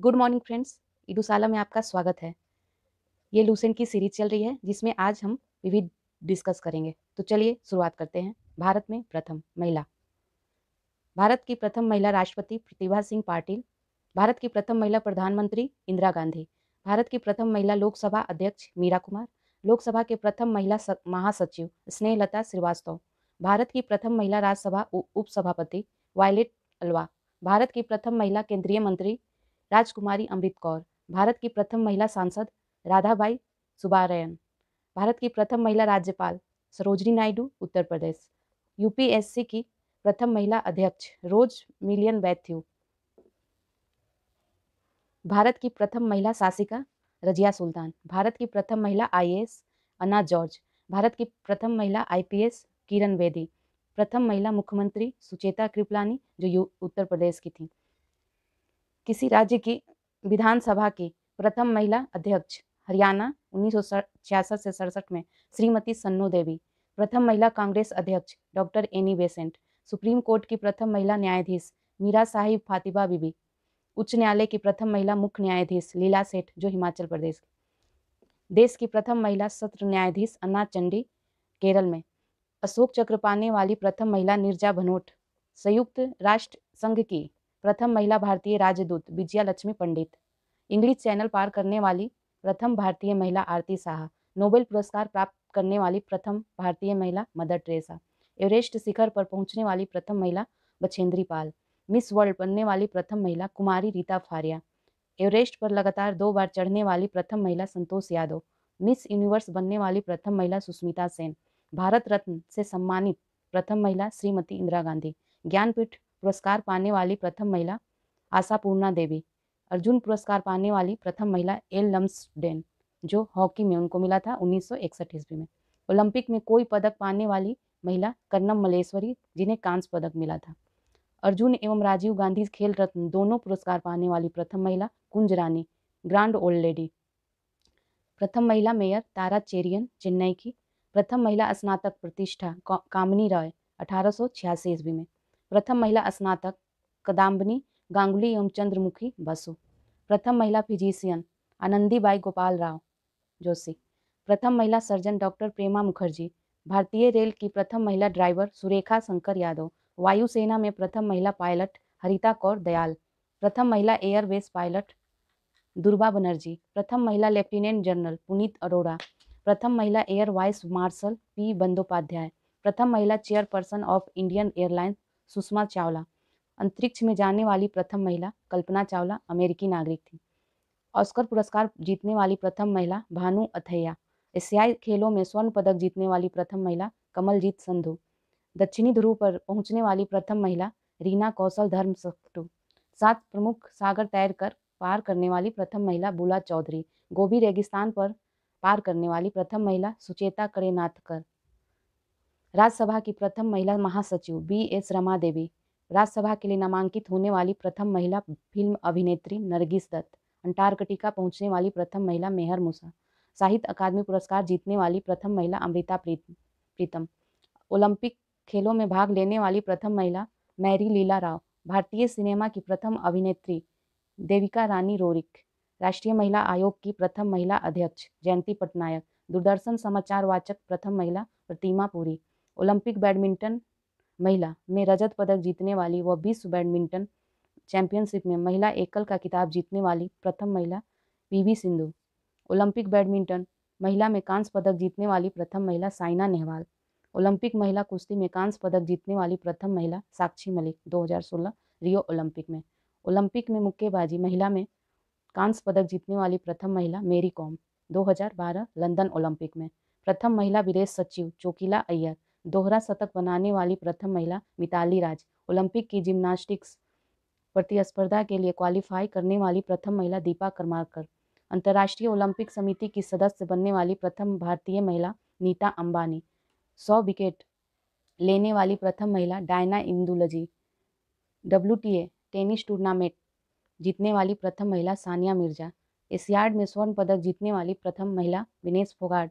good morning friends ईदूशाला में आपका स्वागत है ये लूसेंट की सीरीज चल रही है जिसमें आज हम विविध डिस्कस करेंगे तो चलिए शुरुआत करते हैं भारत में प्रथम महिला भारत की प्रथम महिला राष्ट्रपति प्रतिभा सिंह पाटिल भारत की प्रथम महिला प्रधानमंत्री इंदिरा गांधी भारत की प्रथम महिला लोकसभा अध्यक्ष मीरा कुमार लोकसभा के प्रथम महिला महासचिव स्नेहलता श्रीवास्तव भारत की प्रथम महिला राज्यसभा उपसभापति वायलेट अलवा भारत की प्रथम महिला केंद्रीय मंत्री राजकुमारी अमृत कौर भारत की प्रथम महिला सांसद राधाबाई सुबारयन भारत की प्रथम महिला राज्यपाल सरोजनी नायडू उत्तर प्रदेश यूपीएससी की प्रथम महिला अध्यक्ष रोज मिलियन बैथ्यू भारत की प्रथम महिला शासिका रजिया सुल्तान भारत की प्रथम महिला आईएएस अना जॉर्ज भारत की प्रथम महिला आईपीएस किरण बेदी प्रथम महिला मुख्यमंत्री सुचेता कृपलानी जो उत्तर प्रदेश की थी किसी राज्य की विधानसभा की प्रथम महिला अध्यक्ष हरियाणा उन्नीस से सड़सठ में श्रीमती सन्नो देवी प्रथम महिला कांग्रेस अध्यक्ष doctor Annie Besant Supreme Court की प्रथम महिला न्यायाधीश मीरा साहिब फातिबा बीबी उच्च न्यायालय की प्रथम महिला मुख्य न्यायाधीश लीला सेठ जो हिमाचल प्रदेश देश की प्रथम महिला सत्र न्यायाधीश अन्ना चंडी केरल में अशोक चक्र पाने वाली प्रथम महिला निर्जा भनोट संयुक्त राष्ट्र संघ की प्रथम महिला भारतीय राजदूत विजया लक्ष्मी पंडित इंग्लिश चैनल पार करने वाली प्रथम भारतीय महिला आरती साह नोबेल पुरस्कार प्राप्त करने वाली प्रथम भारतीय महिला मदर ट्रेसा एवरेस्ट शिखर पर पहुंचने वाली प्रथम महिला बछेंद्री पाल मिस वर्ल्ड बनने वाली प्रथम महिला कुमारी रीता फारिया एवरेस्ट पर लगातार दो बार चढ़ने वाली प्रथम महिला संतोष यादव मिस यूनिवर्स बनने वाली प्रथम महिला सुष्मिता सेन भारत रत्न से सम्मानित प्रथम महिला श्रीमती इंदिरा गांधी ज्ञानपीठ पुरस्कार पाने वाली प्रथम महिला आशा पूर्णा देवी अर्जुन पुरस्कार पाने वाली प्रथम महिला एल लम्सडेन जो हॉकी में उनको मिला था उन्नीस ईस्वी में ओलंपिक में कोई पदक पाने वाली महिला कर्नम मलेश्वरी जिन्हें कांस्य पदक मिला था अर्जुन एवं राजीव गांधी खेल रत्न दोनों पुरस्कार पाने वाली प्रथम महिला Kunj Rani grand old lady प्रथम महिला मेयर तारा चेरियन चेन्नई की प्रथम महिला स्नातक प्रतिष्ठा कामिनी रॉय अठारह ईस्वी में प्रथम महिला स्नातक कदाम्बनी गांगुली एवं चंद्रमुखी बसु प्रथम महिला फिजिशियन आनंदीबाई गोपाल राव जोशी प्रथम महिला सर्जन डॉक्टर प्रेमा मुखर्जी भारतीय रेल की प्रथम महिला ड्राइवर सुरेखा शंकर यादव वायुसेना में प्रथम महिला पायलट हरिता कौर दयाल प्रथम महिला एयरबेस पायलट दुर्बा बनर्जी प्रथम महिला लेफ्टिनेंट जनरल पुनीत अरोड़ा प्रथम महिला air vice marshal P Bandopadhyay प्रथम महिला chairperson of Indian Airlines Sushma Chawla अंतरिक्ष में जाने वाली प्रथम महिला कल्पना चावला अमेरिकी नागरिक थी ऑस्कर पुरस्कार जीतने वाली प्रथम महिला भानु अथैया एशियाई खेलों में स्वर्ण पदक जीतने वाली प्रथम महिला कमलजीत संधू दक्षिणी ध्रुव पर पहुंचने वाली प्रथम महिला रीना कौशल धर्म सात प्रमुख सागर तैर कर पार करने वाली प्रथम महिला बुला चौधरी गोभी रेगिस्तान पर पार करने वाली प्रथम महिला सुचेता करेनाथकर राज्यसभा की प्रथम महिला महासचिव बी एस रमा देवी राज्यसभा के लिए नामांकित होने वाली प्रथम महिला फिल्म अभिनेत्री नरगिस दत्त अंटार्कटिका पहुंचने वाली प्रथम महिला मेहर मूसा साहित्य अकादमी पुरस्कार जीतने वाली प्रथम महिला अमृता प्रीतम ओलंपिक खेलों में भाग लेने वाली प्रथम महिला मैरी लीला राव भारतीय सिनेमा की प्रथम अभिनेत्री देविका रानी रोरिक राष्ट्रीय महिला आयोग की प्रथम महिला अध्यक्ष जयंती पटनायक दूरदर्शन समाचार वाचक प्रथम महिला प्रतिमा पुरी ओलंपिक बैडमिंटन महिला में रजत पदक जीतने वाली व विश्व बैडमिंटन चैंपियनशिप में महिला एकल का किताब जीतने वाली प्रथम महिला पीवी सिंधु ओलंपिक बैडमिंटन महिला में कांस्य पदक जीतने वाली प्रथम महिला साइना नेहवाल ओलंपिक महिला कुश्ती में कांस्य पदक जीतने वाली प्रथम महिला साक्षी मलिक 2016 रियो ओलंपिक में ओलंपिक में मुक्केबाजी महिला में कांस्य पदक जीतने वाली प्रथम महिला मेरी कॉम दो लंदन ओलंपिक में प्रथम महिला विदेश सचिव चोकीला अय्यर दोहरा शतक बनाने वाली प्रथम महिला मिताली राज ओलंपिक की जिम्नास्टिक्स प्रतिस्पर्धा के लिए क्वालिफाई करने वाली प्रथम महिला दीपा करमाकर अंतर्राष्ट्रीय ओलंपिक समिति की सदस्य बनने वाली प्रथम भारतीय महिला नीता अंबानी सौ विकेट लेने वाली प्रथम महिला Diana Edulji W tennis tournament जीतने वाली प्रथम महिला सानिया मिर्जा एशियाड में स्वर्ण पदक जीतने वाली प्रथम महिला विनेश फोगाट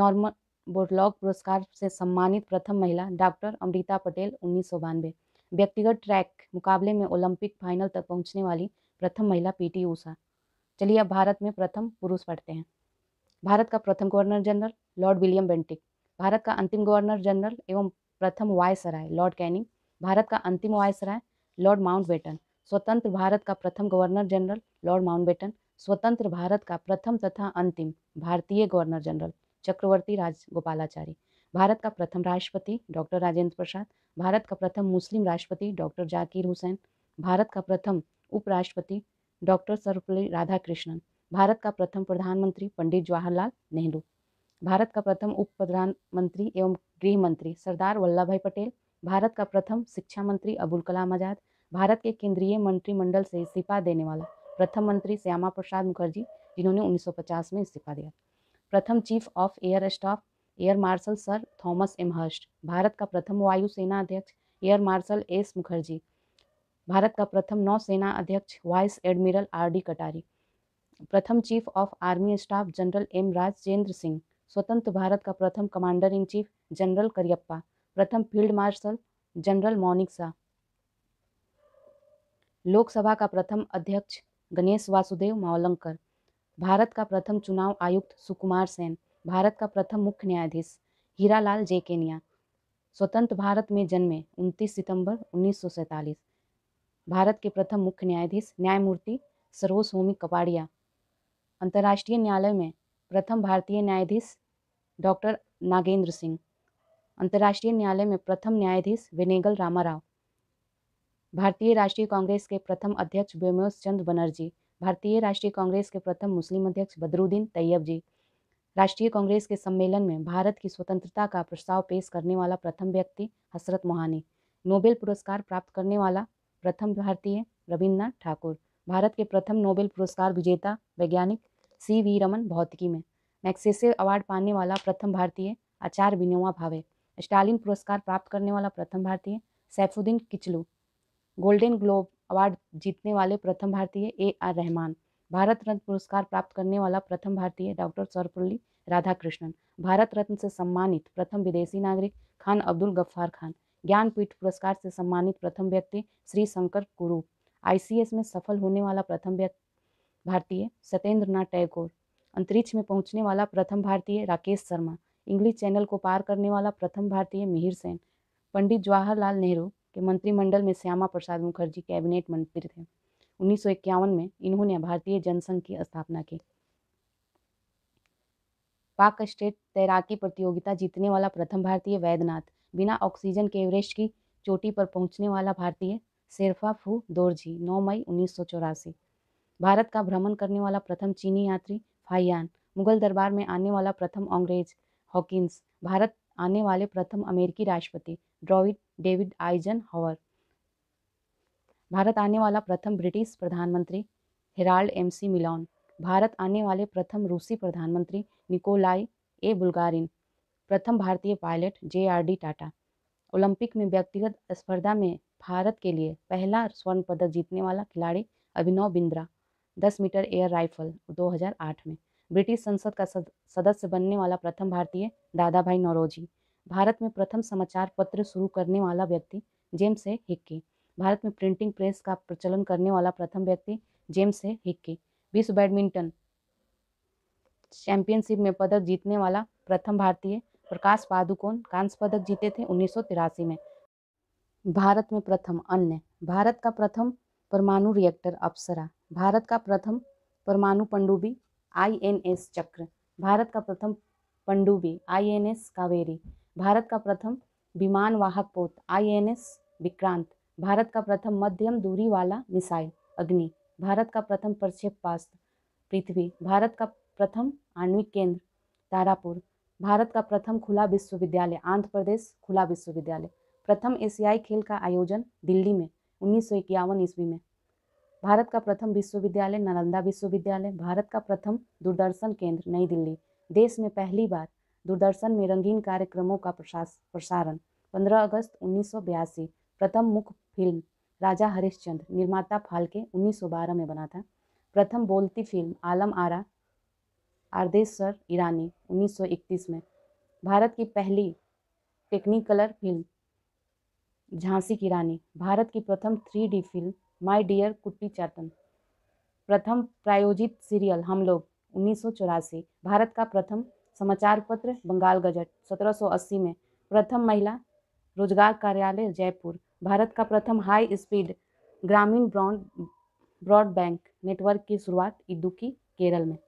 नॉर्मल बोरलॉग पुरस्कार से सम्मानित प्रथम महिला डॉक्टर अमृता पटेल उन्नीस सौ बानवे व्यक्तिगत ट्रैक मुकाबले में ओलंपिक फाइनल तक पहुंचने वाली प्रथम महिला पीटी ऊषा चलिए अब भारत में प्रथम पुरुष पढ़ते हैं भारत का प्रथम governor general Lord William Bentinck Bharat का अंतिम गवर्नर जनरल एवं प्रथम वायसराय लॉर्ड कैनिंग भारत का अंतिम वायसराय लॉर्ड बेटन स्वतंत्र भारत का प्रथम गवर्नर जनरल लॉर्ड बेटन स्वतंत्र भारत का प्रथम तथा अंतिम भारतीय गवर्नर जनरल चक्रवर्ती राज गोपालाचार्य भारत का प्रथम राष्ट्रपति डॉक्टर राजेंद्र प्रसाद भारत का प्रथम मुस्लिम राष्ट्रपति डॉक्टर जाकिर हुसैन भारत का प्रथम उपराष्ट्रपति डॉक्टर सर्वपल्ली राधाकृष्णन भारत का प्रथम प्रधानमंत्री पंडित जवाहरलाल नेहरू भारत का प्रथम उप प्रधानमंत्री एवं गृह मंत्री सरदार वल्लभ भाई पटेल भारत का प्रथम शिक्षा मंत्री अबुल कलाम आजाद भारत के केंद्रीय मंत्रिमंडल से इस्तीफा देने वाला प्रथम मंत्री श्यामा प्रसाद मुखर्जी जिन्होंने 1950 में इस्तीफा दिया प्रथम chief of air staff air marshal sir Thomas M Hurst Bharat का प्रथम वायुसेना अध्यक्ष air marshal S Mukherjee Bharat का प्रथम नौसेना अध्यक्ष vice admiral R D Katari प्रथम chief of army staff general M Rajendra Singh स्वतंत्र भारत का प्रथम commander in chief general Cariappa प्रथम field marshal general Manekshaw Lok Sabha का प्रथम अध्यक्ष गणेश वासुदेव मावलंकर भारत का प्रथम चुनाव आयुक्त सुकुमार सेन भारत का प्रथम मुख्य न्यायाधीश हीरालाल जे केनिया स्वतंत्र भारत में जन्मे 29 सितंबर उन्नीस भारत के प्रथम मुख्य न्यायाधीश न्यायमूर्ति सरोज होमी कपाड़िया अंतर्राष्ट्रीय न्यायालय में प्रथम भारतीय न्यायाधीश डॉक्टर नागेंद्र सिंह अंतर्राष्ट्रीय न्यायालय में प्रथम न्यायाधीश विनेगल रामाराव भारतीय राष्ट्रीय कांग्रेस के प्रथम अध्यक्ष व्योमेश चंद्र बनर्जी भारतीय राष्ट्रीय कांग्रेस के प्रथम मुस्लिम अध्यक्ष बदरुद्दीन तैयब जी राष्ट्रीय कांग्रेस के सम्मेलन में भारत की स्वतंत्रता का प्रस्ताव पेश करने वाला प्रथम व्यक्ति हसरत मोहानी नोबेल पुरस्कार प्राप्त करने वाला प्रथम भारतीय रविन्द्रनाथ ठाकुर भारत के प्रथम नोबेल पुरस्कार विजेता वैज्ञानिक सी वी रमन भौतिकी में मैक्सेसे अवार्ड पाने वाला प्रथम भारतीय आचार्य विनोवा भावे स्टालिन पुरस्कार प्राप्त करने वाला प्रथम भारतीय Saifuddin Kitchlew golden globe award जीतने वाले प्रथम भारतीय ए आर रहमान भारत रत्न पुरस्कार प्राप्त करने वाला प्रथम भारतीय डॉक्टर सर्वपल्ली राधाकृष्णन भारत रत्न से सम्मानित प्रथम विदेशी नागरिक खान अब्दुल गफ्फार खान ज्ञानपीठ पुरस्कार से सम्मानित प्रथम व्यक्ति श्री शंकर कुरु आईसीएस में सफल होने वाला प्रथम व्यक्ति भारतीय सत्येंद्र नाथ टैगोर अंतरिक्ष में पहुंचने वाला प्रथम भारतीय राकेश शर्मा इंग्लिश चैनल को पार करने वाला प्रथम भारतीय मिहिर सेन पंडित जवाहरलाल नेहरू के मंत्रिमंडल में श्यामा प्रसाद मुखर्जी कैबिनेट मंत्री थे उन्नीस में इन्होंने भारतीय जनसंघ की स्थापना की पाक स्टेट तैराकी प्रतियोगिता जीतने वाला प्रथम भारतीय वैद्यनाथ बिना ऑक्सीजन के एवरेस्ट की चोटी पर पहुंचने वाला भारतीय शेरफा फू दोरजी 9 मई उन्नीस भारत का भ्रमण करने वाला प्रथम चीनी यात्री फाइयान मुगल दरबार में आने वाला प्रथम अंग्रेज हॉकिंस भारत आने वाले प्रथम अमेरिकी राष्ट्रपति ड्रॉविड डेविड आइजन हॉवर भारत आने वाला प्रथम ब्रिटिश प्रधानमंत्री Harold Macmillan Bharat आने वाले प्रथम रूसी प्रधानमंत्री निकोलाई ए बुल्गारिन प्रथम भारतीय pilot J R D Tata Olympic में व्यक्तिगत स्पर्धा में भारत के लिए पहला स्वर्ण पदक जीतने वाला खिलाड़ी Abhinav Bindra 10 metre air rifle 2008 में ब्रिटिश संसद का सदस्य बनने वाला प्रथम भारतीय दादा भाई नौरोजी भारत में प्रथम समाचार पत्र शुरू करने वाला व्यक्ति जेम्स है हिक्की भारत में प्रिंटिंग प्रेस का प्रचलन करने वाला प्रथम व्यक्ति जेम्स है हिक्की विश्व बैडमिंटन चैंपियनशिप में पदक जीतने वाला प्रथम भारतीय प्रकाश पादुकोण कांस्य पदक जीते थे उन्नीस में भारत में प्रथम अन्य भारत का प्रथम परमाणु रिएक्टर अप्सरा भारत का प्रथम परमाणु पंडुबी आईएनएस चक्र भारत का प्रथम पंडुबी आईएनएस कावेरी भारत का प्रथम विमान वाहक पोत आईएनएस विक्रांत भारत का प्रथम मध्यम दूरी वाला मिसाइल अग्नि भारत का प्रथम प्रक्षेपास्त्र पृथ्वी भारत का प्रथम आणविक केंद्र तारापुर भारत का प्रथम खुला विश्वविद्यालय आंध्र प्रदेश खुला विश्वविद्यालय प्रथम एशियाई खेल का आयोजन दिल्ली में उन्नीस सौ इक्यावन ईस्वी में भारत का प्रथम विश्वविद्यालय नालंदा विश्वविद्यालय भारत का प्रथम दूरदर्शन केंद्र नई दिल्ली देश में पहली बार दूरदर्शन में रंगीन कार्यक्रमों का प्रसारण 15 अगस्त उन्नीस प्रथम मुख्य फिल्म राजा हरिश्चंद्र निर्माता फाल्के 1912 में बना था प्रथम बोलती फिल्म आलम आरा आर्देश्वर ईरानी 1931 में भारत की पहली टेक्निकलर फिल्म झांसी की रानी भारत की प्रथम three D film my dear Kuttichathan प्रथम प्रायोजित सीरियल हम लोग उन्नीस भारत का प्रथम समाचार पत्र बंगाल गजट 1780 में प्रथम महिला रोजगार कार्यालय जयपुर भारत का प्रथम हाई स्पीड ग्रामीण ब्रॉड ब्रॉडबैंड नेटवर्क की शुरुआत इदुकी केरल में